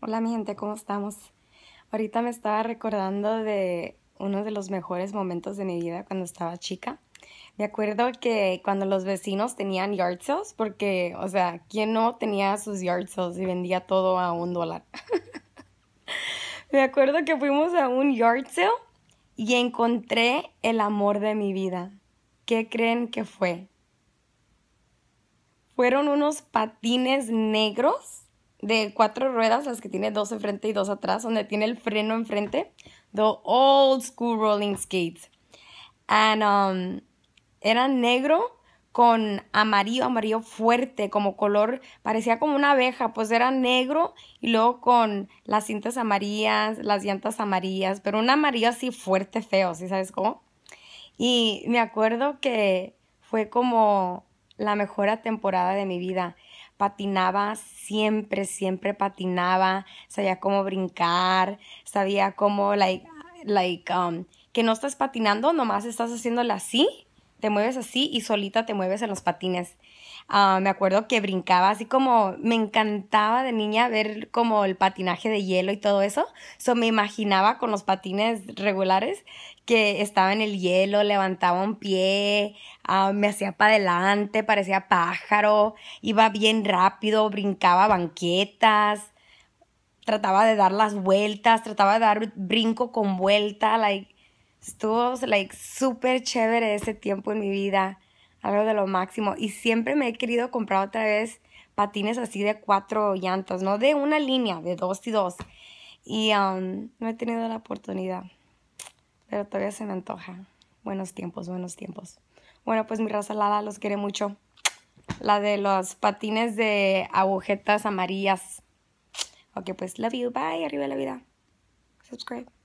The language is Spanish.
Hola mi gente, ¿cómo estamos? Ahorita me estaba recordando de uno de los mejores momentos de mi vida cuando estaba chica. Me acuerdo que cuando los vecinos tenían yard sales, porque, o sea, ¿quién no tenía sus yard sales y vendía todo a un dólar? me acuerdo que fuimos a un yard sale y encontré el amor de mi vida. ¿Qué creen que fue? Fueron unos patines negros de cuatro ruedas, las que tiene dos enfrente y dos atrás, donde tiene el freno enfrente. The old school rolling skates. And um, era negro con amarillo, amarillo fuerte, como color, parecía como una abeja, pues era negro y luego con las cintas amarillas, las llantas amarillas, pero un amarillo así fuerte, feo, si sabes cómo? Y me acuerdo que fue como la mejor temporada de mi vida patinaba siempre, siempre patinaba, sabía cómo brincar, sabía cómo, like, like um, que no estás patinando, nomás estás haciéndola así te mueves así y solita te mueves en los patines. Ah, me acuerdo que brincaba así como me encantaba de niña ver como el patinaje de hielo y todo eso. So me imaginaba con los patines regulares que estaba en el hielo, levantaba un pie, ah, me hacía para adelante, parecía pájaro, iba bien rápido, brincaba banquetas, trataba de dar las vueltas, trataba de dar brinco con vuelta, like Estuvo like súper chévere ese tiempo en mi vida, algo de lo máximo. Y siempre me he querido comprar otra vez patines así de cuatro llantas, no de una línea, de dos y dos. Y um, no he tenido la oportunidad, pero todavía se me antoja. Buenos tiempos, buenos tiempos. Bueno, pues mi raza Lala los quiere mucho. La de los patines de agujetas amarillas. Ok, pues love you. Bye. Arriba la vida. Subscribe.